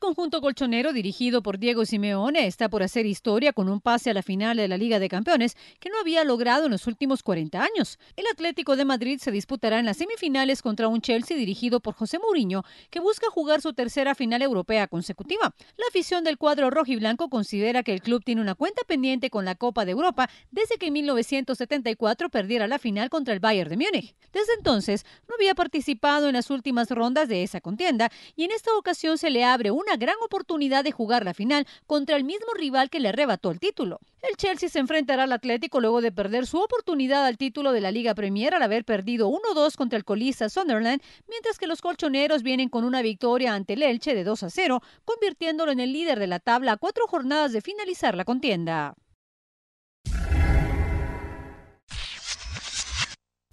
El conjunto colchonero dirigido por Diego Simeone está por hacer historia con un pase a la final de la Liga de Campeones que no había logrado en los últimos 40 años. El Atlético de Madrid se disputará en las semifinales contra un Chelsea dirigido por José Mourinho que busca jugar su tercera final europea consecutiva. La afición del cuadro rojiblanco considera que el club tiene una cuenta pendiente con la Copa de Europa desde que en 1974 perdiera la final contra el Bayern de Múnich. Desde entonces no había participado en las últimas rondas de esa contienda y en esta ocasión se le abre un gran oportunidad de jugar la final contra el mismo rival que le arrebató el título. El Chelsea se enfrentará al Atlético luego de perder su oportunidad al título de la Liga Premier al haber perdido 1-2 contra el colista Sunderland, mientras que los colchoneros vienen con una victoria ante el Elche de 2-0, convirtiéndolo en el líder de la tabla a cuatro jornadas de finalizar la contienda.